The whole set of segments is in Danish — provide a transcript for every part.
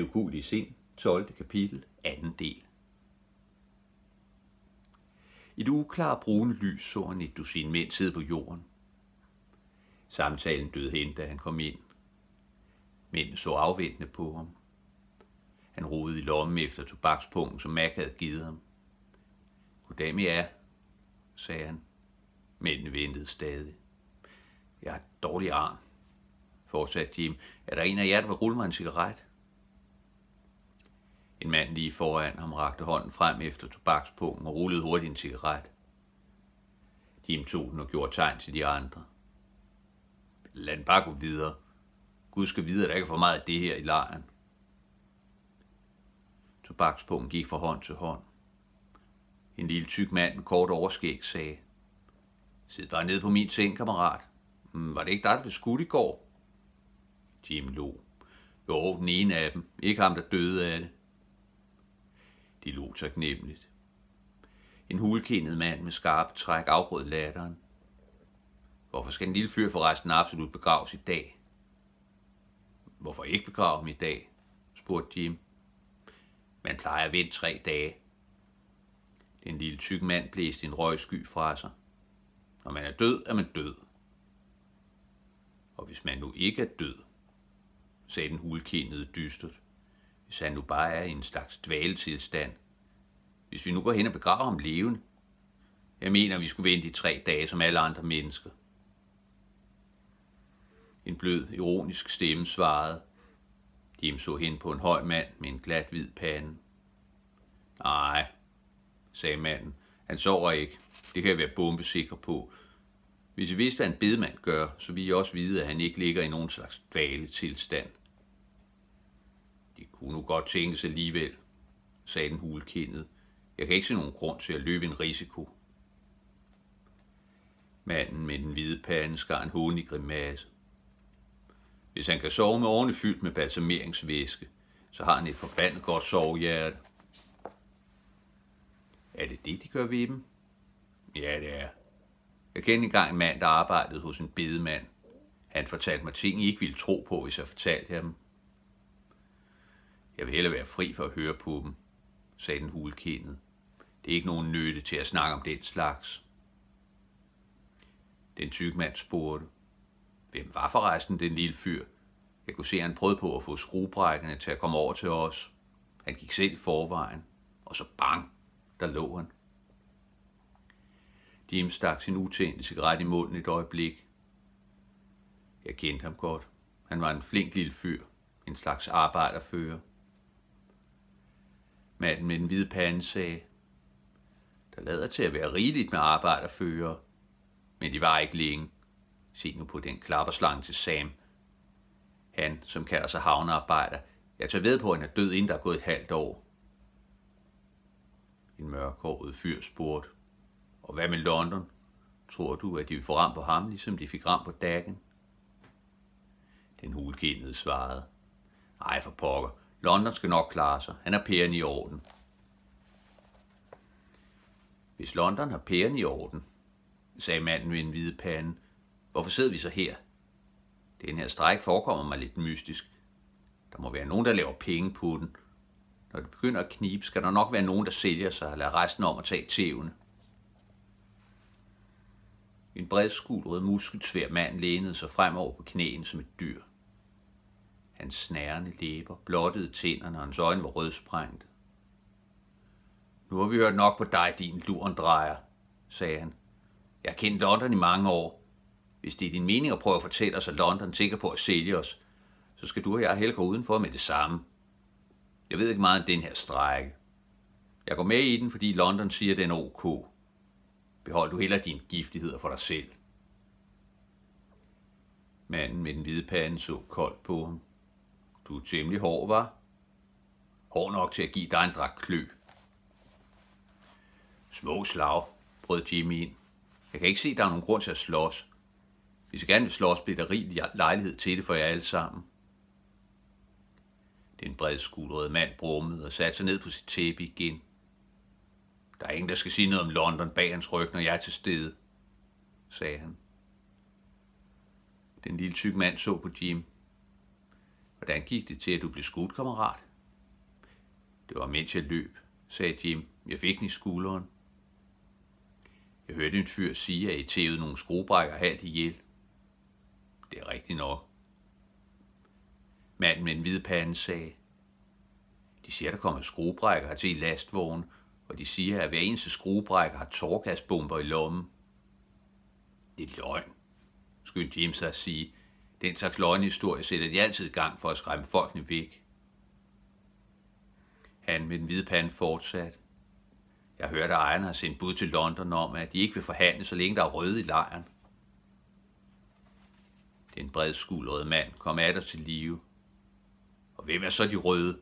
Det ukulige sind, 12. kapitel, 2. del. I det uklare brune lys så han et dusin mænd sidde på jorden. Samtalen døde hen, da han kom ind. Mændene så afventende på ham. Han rodede i lommen efter tobakspungen, som Mac havde givet ham. Goddag med jer, sagde han. Mændene ventede stadig. Jeg har dårlig arm, fortsatte Jim. Er der en af jer, der vil rulle mig en cigaret? En mand lige foran ham rakte hånden frem efter tobakspungen og rullede hurtigt en cigaret. Jim tog den og gjorde tegn til de andre. Lad den bare gå videre. Gud skal vide, at der ikke er for meget af det her i lejren. Tobakspungen gik fra hånd til hånd. En lille tyk mand med kort overskæg sagde, Sid bare ned på min ting, kammerat. Hmm, var det ikke dig, der blev skudt i går? Jim lå. Jo, den ene af dem. Ikke ham, der døde af det. De lå taknemmeligt. En hulkendet mand med skarp træk afbrød latteren. Hvorfor skal en lille fyr forresten absolut begraves i dag? Hvorfor ikke begrave ham i dag? spurgte Jim. Man plejer at vente tre dage. Den lille tyk mand blæste en røgsky fra sig. Når man er død, er man død. Og hvis man nu ikke er død, sagde den hulkendede dystert, hvis han nu bare er i en slags dvaletilstand. Hvis vi nu går hen og begraver ham levende. Jeg mener, vi skulle vente i tre dage som alle andre mennesker. En blød, ironisk stemme svarede. Jim så hen på en høj mand med en glat hvid pande. Nej, sagde manden. Han sover ikke. Det kan jeg være bombesikker på. Hvis I vidste, hvad en bedemand gør, så ville I også vide, at han ikke ligger i nogen slags dvale tilstand kunne nu godt tænkes alligevel, sagde den hulkindede. Jeg kan ikke se nogen grund til at løbe en risiko. Manden med den hvide pande skar en i grimasse. Hvis han kan sove med årene fyldt med balsameringsvæske, så har han et forbandet godt sovehjerte. Er det det, de gør ved dem? Ja, det er. Jeg kendte engang en mand, der arbejdede hos en bedemand. Han fortalte mig ting, I ikke ville tro på, hvis jeg fortalte ham. Jeg vil hellere være fri for at høre på dem, sagde den hulkendet. Det er ikke nogen nytte til at snakke om den slags. Den tykke mand spurgte, hvem var forresten den lille fyr? Jeg kunne se, at han prøvede på at få skruebrækkerne til at komme over til os. Han gik selv i forvejen, og så bang, der lå han. Jim stak sin utændte cigaret i munden et øjeblik. Jeg kendte ham godt. Han var en flink lille fyr, en slags arbejderfører. Manden med den hvide pande sagde, der lader til at være rigeligt med arbejde føre. men de var ikke længe. Se nu på den klapperslange til Sam. Han, som kalder sig havnearbejder, jeg tager ved på, at han er død, inden der er gået et halvt år. En mørkhåret fyr spurgte, og hvad med London? Tror du, at de vil få ram på ham, ligesom de fik ram på Dagen? Den hulkindede svarede, ej for pokker, London skal nok klare sig. Han har pæren i orden. Hvis London har pæren i orden, sagde manden med en hvide pande, hvorfor sidder vi så her? Den her stræk forekommer mig lidt mystisk. Der må være nogen, der laver penge på den. Når det begynder at knibe, skal der nok være nogen, der sælger sig og lader resten om at tage tævne. En bredskuldret muskelsvær mand lænede sig fremover på knæene som et dyr. Hans snærende læber blottede tænderne, og hans øjne var rødsprængte. Nu har vi hørt nok på dig, din luren drejer, sagde han. Jeg har kendt London i mange år. Hvis det er din mening at prøve at fortælle os, at London tænker på at sælge os, så skal du og jeg helge udenfor med det samme. Jeg ved ikke meget om den her strække. Jeg går med i den, fordi London siger, den er ok. Behold du heller din giftighed for dig selv. Manden med den hvide pande så koldt på ham. Du er temmelig hård, var? Hård nok til at give dig en drak klø. Små slag, brød Jimmy ind. Jeg kan ikke se, der er nogen grund til at slås. Hvis jeg gerne vil slås, bliver der rig lejlighed til det for jer alle sammen. Den bredskuldrede mand brummede og satte sig ned på sit tæppe igen. Der er ingen, der skal sige noget om London bag hans ryg, når jeg er til stede, sagde han. Den lille tykke mand så på Jim. Hvordan gik det til, at du blev skudt, kammerat? Det var mens jeg løb, sagde Jim. Jeg fik den i skulderen. Jeg hørte en fyr sige, at I tævede nogle skruebrækker halvt ihjel. Det er rigtigt nok. Manden med en hvid pande sagde, de siger, der kommer skruebrækker til i lastvognen, og de siger, at hver eneste skruebrækker har torgasbomber i lommen. Det er løgn, skyndte Jim sig at sige, den slags løgnhistorie sætter de altid i gang for at skræmme folkene væk. Han med den hvide pande fortsatte. Jeg hørte, at ejeren har sendt bud til London om, at de ikke vil forhandle, så længe der er røde i lejren. Den skuldrede mand kom af dig til live. Og hvem er så de røde?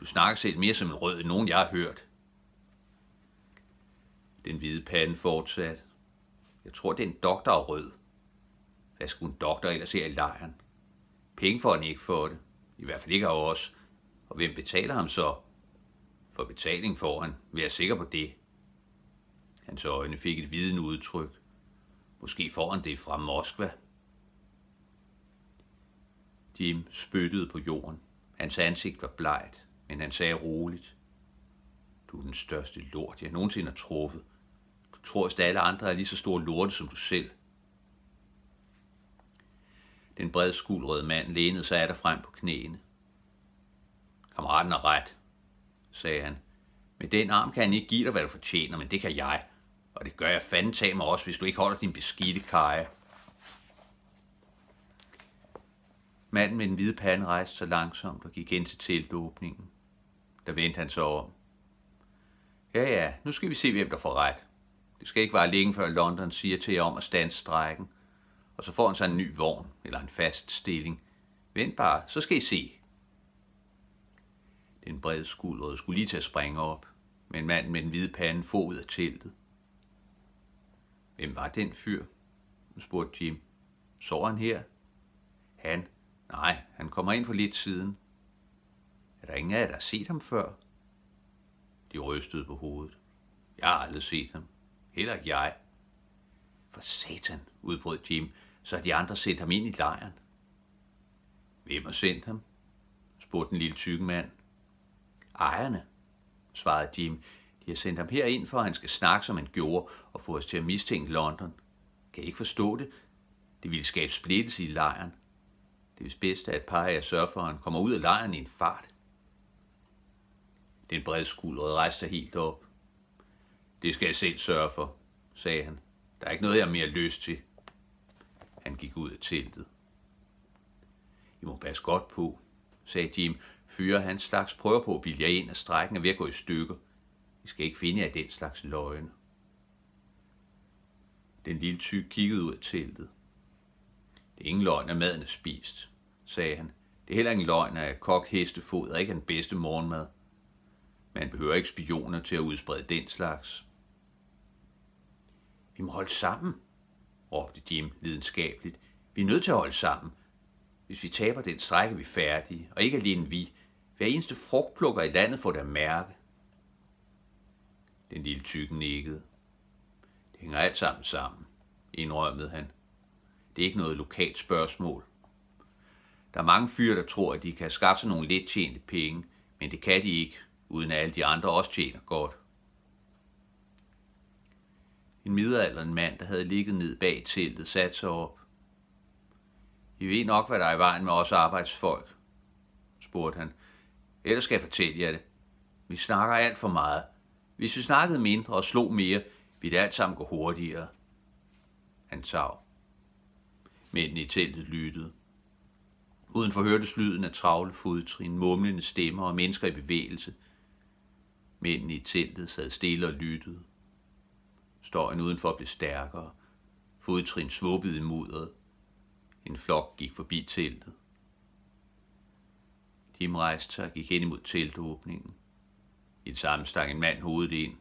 Du snakker selv mere som en rød end nogen, jeg har hørt. Den hvide pande fortsatte. Jeg tror, det er en doktor af rød. Hvad skulle en doktor ellers her i lejren? Penge får han ikke for det. I hvert fald ikke af os. Og hvem betaler ham så? For betaling får han. Vær sikker på det. Hans øjne fik et viden udtryk. Måske får han det fra Moskva. Jim spyttede på jorden. Hans ansigt var blegt, men han sagde roligt. Du er den største lort, jeg nogensinde har truffet. Du tror, at alle andre er lige så store lorte som du selv – den bredskuldrede mand lænede sig af frem på knæene. Kammeraten er ret, sagde han. Med den arm kan han ikke give dig, hvad du fortjener, men det kan jeg. Og det gør jeg fanden mig også, hvis du ikke holder din beskidte kaje. Manden med den hvide pande rejste sig langsomt og gik ind til teltåbningen. Der vendte han sig om. Ja, ja, nu skal vi se, hvem der får ret. Det skal ikke være længe, før London siger til jer om at stande strækken. Og så får han sig en ny vogn eller en fast stilling. Vent bare, så skal I se. Den brede skuldre skulle lige til at springe op, men manden med den hvide pande få ud af teltet. Hvem var den fyr? spurgte Jim. Sov han her? Han? Nej, han kommer ind for lidt siden. Er der ingen af jer, der har set ham før? De rystede på hovedet. Jeg har aldrig set ham. Heller ikke jeg. For satan, udbrød Jim så de andre sendt ham ind i lejren. Hvem har sendt ham? spurgte den lille tykke mand. Ejerne, svarede Jim. De har sendt ham herind, for at han skal snakke, som han gjorde, og få os til at mistænke London. Kan I ikke forstå det? Det ville skabe splittelse i lejren. Det er bedst, at et par af jer sørger for, at han kommer ud af lejren i en fart. Den skuldrede rejste sig helt op. Det skal jeg selv sørge for, sagde han. Der er ikke noget, jeg har mere lyst til han gik ud af teltet. I må passe godt på, sagde Jim. Fyre hans slags prøver på at bilde jer ind, at strækken er ved at gå i stykker. I skal ikke finde jer den slags løgne. Den lille tyk kiggede ud af teltet. Det er ingen løgn, at maden er spist, sagde han. Det er heller ingen løgn, at kogt hestefod er ikke den bedste morgenmad. Man behøver ikke spioner til at udsprede den slags. Vi må holde sammen, råbte Jim lidenskabeligt. Vi er nødt til at holde sammen. Hvis vi taber den strække, vi er færdige, og ikke alene vi. Hver eneste frugtplukker i landet får der mærke. Den lille tykke nikkede. Det hænger alt sammen sammen, indrømmede han. Det er ikke noget lokalt spørgsmål. Der er mange fyre, der tror, at de kan skaffe sig nogle let tjente penge, men det kan de ikke, uden at alle de andre også tjener godt en midalderen mand, der havde ligget ned bag teltet, sat sig op. I ved nok, hvad der er i vejen med os arbejdsfolk, spurgte han. Ellers skal jeg fortælle jer det. Vi snakker alt for meget. Hvis vi snakkede mindre og slog mere, ville det alt sammen gå hurtigere. Han sav. Mændene i teltet lyttede. Udenfor hørtes lyden af travle fodtrin, mumlende stemmer og mennesker i bevægelse. Mændene i teltet sad stille og lyttede. Støjen udenfor blev stærkere. Fodtrin svuppede i mudderet. En flok gik forbi teltet. Tim rejste sig og gik hen imod teltåbningen. I det samme stang en mand hovedet ind.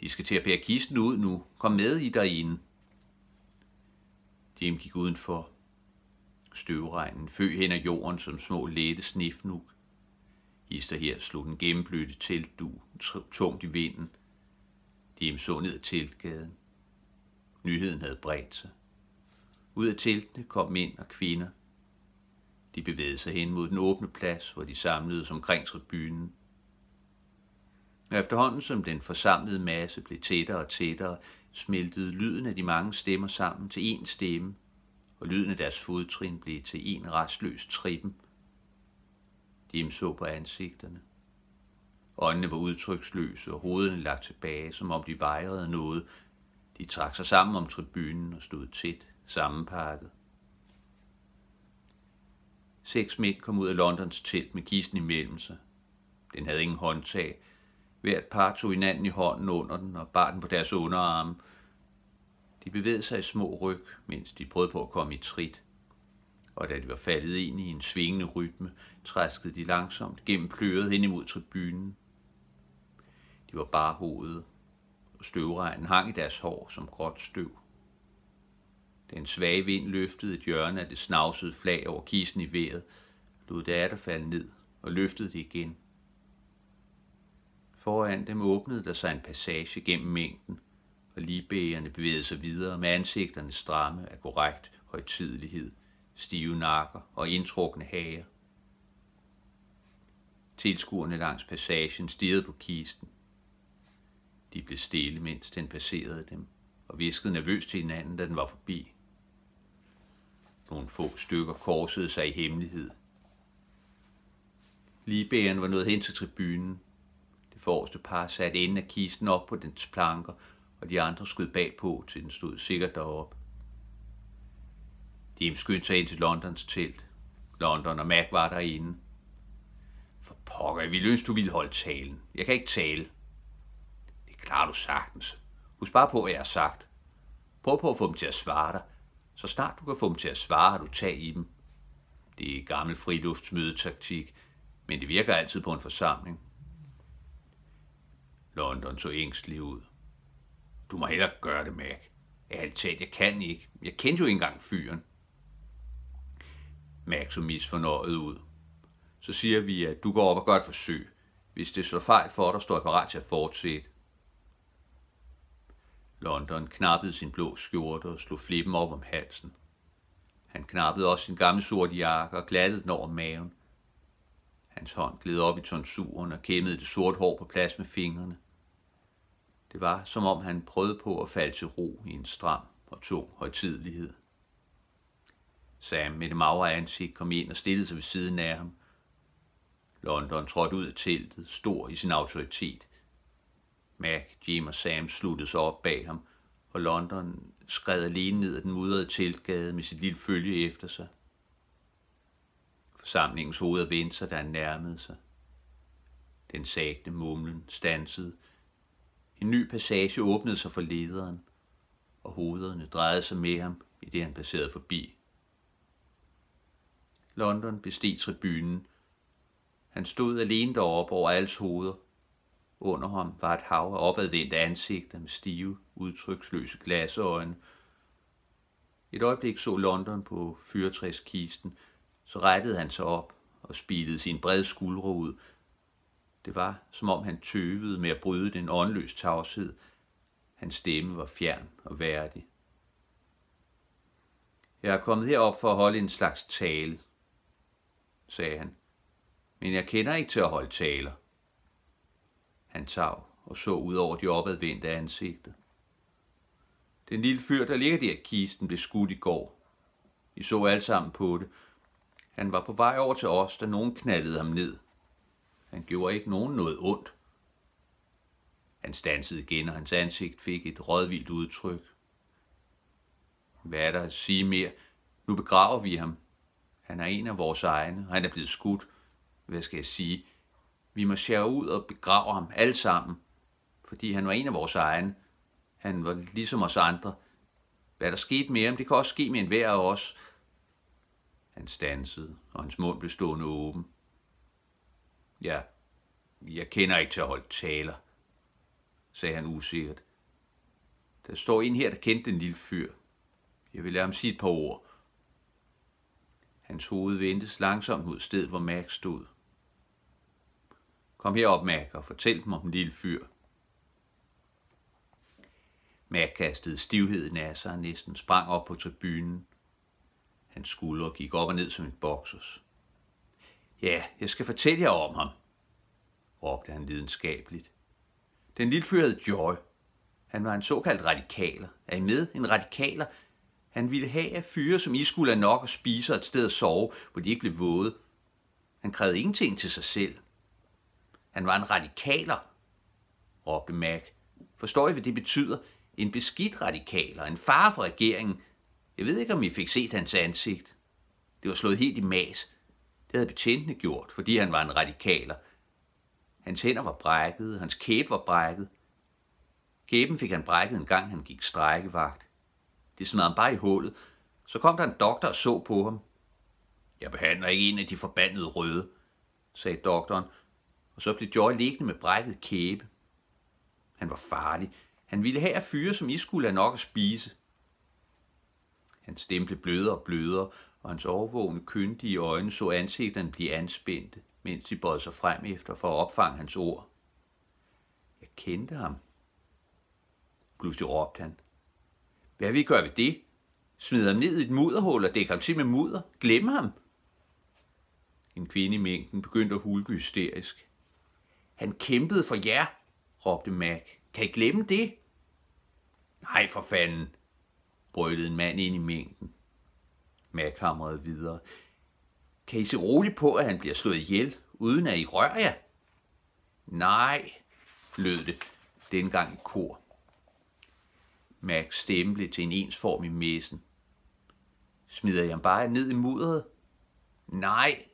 De skal til at bære kisten ud nu. Kom med i derinde. Jim gik udenfor. Støvregnen føg hen ad jorden som små lette snifnuk. Hister her slog den gennemblødte teltdu tungt i vinden – Jim så ned teltgaden. Nyheden havde bredt sig. Ud af teltene kom mænd og kvinder. De bevægede sig hen mod den åbne plads, hvor de samledes omkring tribunen. Efterhånden som den forsamlede masse blev tættere og tættere, smeltede lyden af de mange stemmer sammen til én stemme, og lyden af deres fodtrin blev til en restløs trippen. De så på ansigterne. Øjnene var udtryksløse og hovedene lagt tilbage, som om de vejrede noget. De trak sig sammen om tribunen og stod tæt, sammenpakket. Seks mænd kom ud af Londons telt med kisten imellem sig. Den havde ingen håndtag. Hvert par tog hinanden i hånden under den og bar den på deres underarme. De bevægede sig i små ryg, mens de prøvede på at komme i trit. Og da de var faldet ind i en svingende rytme, træskede de langsomt gennem pløret hen imod tribunen. De var bare hovedet, og støvregnen hang i deres hår som gråt støv. Den svage vind løftede et hjørne af det snavsede flag over kisten i vejret, lod det atter falde ned og løftede det igen. Foran dem åbnede der sig en passage gennem mængden, og ligebægerne bevægede sig videre med ansigterne stramme af korrekt højtidelighed, stive nakker og indtrukne hager. Tilskuerne langs passagen stirrede på kisten. De blev stille, mens den passerede dem, og viskede nervøst til hinanden, da den var forbi. Nogle få stykker korsede sig i hemmelighed. Ligebæren var nået hen til tribunen. Det forreste par satte enden af kisten op på dens planker, og de andre skød bagpå, til den stod sikkert deroppe. De skyndte sig ind til Londons telt. London og Mac var derinde. For pokker, vi lønste, du ville holde talen. Jeg kan ikke tale, klarer du sagtens. Husk bare på, hvad jeg har sagt. Prøv på at få dem til at svare dig. Så snart du kan få dem til at svare, har du tag i dem. Det er gammel friluftsmødetaktik, men det virker altid på en forsamling. London så ængstelig ud. Du må heller gøre det, Mac. Alt talt, jeg kan ikke. Jeg kendte jo ikke engang fyren. Mac så misfornøjet ud. Så siger vi, at du går op og gør et forsøg. Hvis det slår fejl for dig, står jeg parat til at fortsætte. London knappede sin blå skjorte og slog flippen op om halsen. Han knappede også sin gamle sorte jakke og glattede den over maven. Hans hånd gled op i tonsuren og kæmmede det sorte hår på plads med fingrene. Det var, som om han prøvede på at falde til ro i en stram og tung højtidelighed. Sam med det magre ansigt kom ind og stillede sig ved siden af ham. London trådte ud af teltet, stor i sin autoritet. Mac, Jim og Sam sluttede sig op bag ham, og London skred alene ned ad den mudrede tiltgade med sit lille følge efter sig. Forsamlingens hoveder vendte sig, da han nærmede sig. Den sagte mumlen stansede. En ny passage åbnede sig for lederen, og hovederne drejede sig med ham, i det han passerede forbi. London besteg tribunen. Han stod alene deroppe over alles hoveder under ham var et hav af opadvendte ansigter med stive, udtryksløse glasøjne. Et øjeblik så London på fyrtræskisten, så rettede han sig op og spilede sin brede skuldre ud. Det var, som om han tøvede med at bryde den åndløs tavshed. Hans stemme var fjern og værdig. Jeg er kommet herop for at holde en slags tale, sagde han. Men jeg kender ikke til at holde taler. Han sav og så ud over de opadvendte ansigter. Den lille fyr, der ligger der i kisten, blev skudt i går. I så alle sammen på det. Han var på vej over til os, da nogen knaldede ham ned. Han gjorde ikke nogen noget ondt. Han stansede igen, og hans ansigt fik et rådvildt udtryk. Hvad er der at sige mere? Nu begraver vi ham. Han er en af vores egne, og han er blevet skudt. Hvad skal jeg sige? Vi må se ud og begrave ham alle sammen, fordi han var en af vores egne. Han var ligesom os andre. Hvad der skete med ham, det kan også ske med enhver af os. Han stansede, og hans mund blev stående åben. Ja, jeg kender ikke til at holde taler, sagde han usikkert. Der står en her, der kendte den lille fyr. Jeg vil lade ham sige et par ord. Hans hoved vendtes langsomt mod stedet, hvor Max stod. Kom herop, Mac, og fortæl dem om den lille fyr. Mac kastede stivheden af sig og næsten sprang op på tribunen. Hans skuldre gik op og ned som en boksers. Ja, jeg skal fortælle jer om ham, råbte han lidenskabeligt. Den lille fyr hed Joy. Han var en såkaldt radikaler. Er I med? En radikaler. Han ville have af fyre, som I skulle have nok at spise og et sted at sove, hvor de ikke blev våde. Han krævede ingenting til sig selv. Han var en radikaler, råbte Mac. Forstår I, hvad det betyder? En beskidt radikaler, en far for regeringen. Jeg ved ikke, om I fik set hans ansigt. Det var slået helt i mas. Det havde betjentene gjort, fordi han var en radikaler. Hans hænder var brækket, hans kæbe var brækket. Kæben fik han brækket en gang, han gik strækkevagt. Det smed han bare i hullet. Så kom der en doktor og så på ham. Jeg behandler ikke en af de forbandede røde, sagde doktoren, og så blev Joy liggende med brækket kæbe. Han var farlig. Han ville have at fyre, som I skulle have nok at spise. Hans stemme blev blødere og blødere, og hans overvågne, kyndige øjne så ansigterne blive anspændte, mens de bøjede sig frem efter for at opfange hans ord. Jeg kendte ham. Pludselig råbte han. Hvad vi gør ved det? Smid ham ned i et mudderhul og dæk ham til med mudder. Glem ham. En kvinde i mængden begyndte at hulke hysterisk. Han kæmpede for jer, råbte Mac. Kan I glemme det? Nej, for fanden, brølede en mand ind i mængden. Mac hamrede videre. Kan I se roligt på, at han bliver slået ihjel, uden at I rører jer? Nej, lød det, dengang i kor. Max stemme blev til en ensform i mæsen. Smider jeg ham bare ned i mudderet? Nej,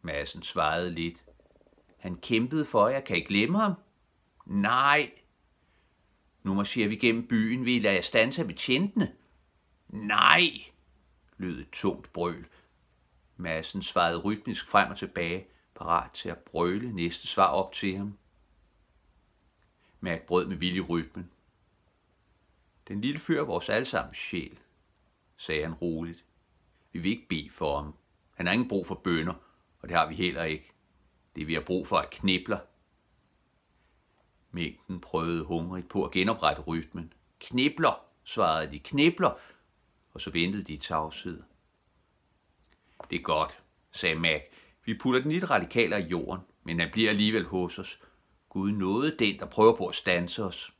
Massen svarede lidt. Han kæmpede for, jeg kan ikke glemme ham. Nej. Nu marcherer vi gennem byen, vi lader jeg stanse betjentene. Nej, lød et tungt brøl. Massen svarede rytmisk frem og tilbage, parat til at brøle næste svar op til ham. Mærk brød med i rytmen. Den lille fyr vores allesammens sjæl, sagde han roligt. Vi vil ikke bede for ham. Han har ingen brug for bønder, og det har vi heller ikke. Det vi har brug for er knibler. Mængden prøvede hungrigt på at genoprette rytmen. Knibler, svarede de. Knibler. Og så ventede de i tavshed. Det er godt, sagde Mac. Vi putter den lidt radikaler i jorden, men han bliver alligevel hos os. Gud nåede den, der prøver på at stanse os.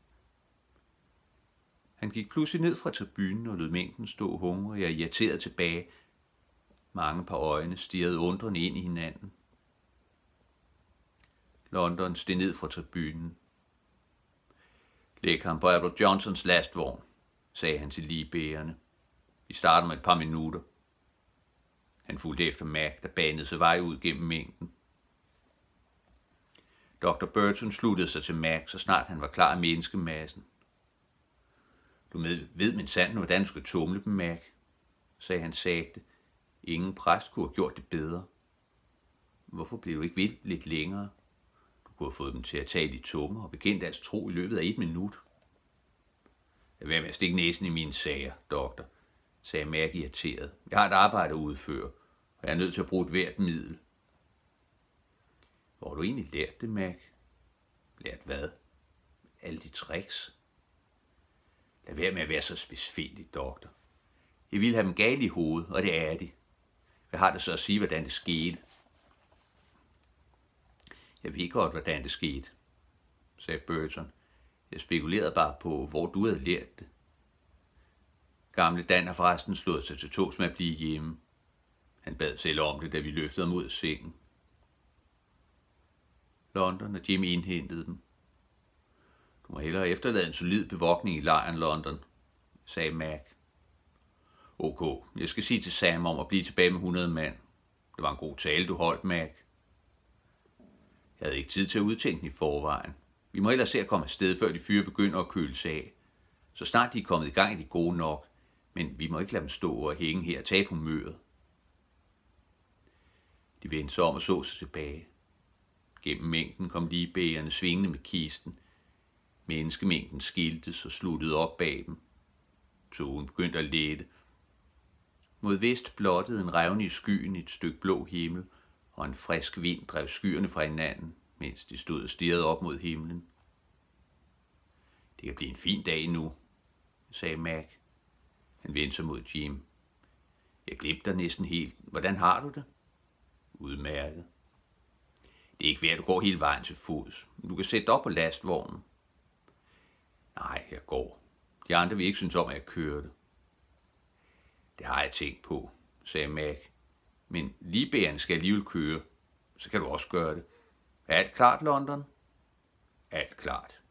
Han gik pludselig ned fra tribunen og lod mængden stå hungrig og irriteret tilbage. Mange par øjne stirrede undrende ind i hinanden. London steg ned fra tribunen. Læg ham på Albert Johnsons lastvogn, sagde han til ligebærerne. Vi starter med et par minutter. Han fulgte efter Mac, der banede sig vej ud gennem mængden. Dr. Burton sluttede sig til Mac, så snart han var klar af menneskemassen. Du med, ved min sand, hvordan du skal tumle dem, Mac, sagde han sagte. Ingen præst kunne have gjort det bedre. Hvorfor blev du ikke vildt lidt længere? kunne have fået dem til at tage de tunge og bekendt deres tro i løbet af et minut. Lad være med at stikke næsen i mine sager, doktor, sagde Mærke irriteret. Jeg har et arbejde at udføre, og jeg er nødt til at bruge et hvert middel. Hvor har du egentlig lært det, Mac? Lært hvad? Alle de tricks? Lad være med at være så specifikt, doktor. Jeg ville have dem gal i hovedet, og det er de. Hvad har det så at sige, hvordan det skete? Jeg ved godt, hvordan det skete, sagde Burton. Jeg spekulerede bare på, hvor du havde lært det. Gamle Dan har forresten slået sig til tos med at blive hjemme. Han bad selv om det, da vi løftede mod sengen. London og Jim indhentede dem. Du må hellere efterlade en solid bevogtning i lejren, London, sagde Mac. OK, jeg skal sige til Sam om at blive tilbage med 100 mand. Det var en god tale, du holdt, Mac. Jeg havde ikke tid til at udtænke den i forvejen. Vi må ellers se at komme afsted, før de fyre begynder at køle sig af. Så snart de er kommet i gang, er de gode nok. Men vi må ikke lade dem stå og hænge her og tage på møret. De vendte sig om og så sig tilbage. Gennem mængden kom bægerne svingende med kisten. Menneskemængden skiltes og sluttede op bag dem. Togen begyndte at lette. Mod vest blottede en revne i skyen et stykke blå himmel – og en frisk vind drev skyerne fra hinanden, mens de stod og stirrede op mod himlen. Det kan blive en fin dag nu, sagde Mac. Han vendte sig mod Jim. Jeg glemte dig næsten helt. Hvordan har du det? Udmærket. Det er ikke værd at du går hele vejen til fods. Du kan sætte dig op på lastvognen. Nej, jeg går. De andre vil ikke synes om, at jeg kører det. Det har jeg tænkt på, sagde Mac men Libaen skal alligevel køre, så kan du også gøre det. Alt klart, London? Alt klart.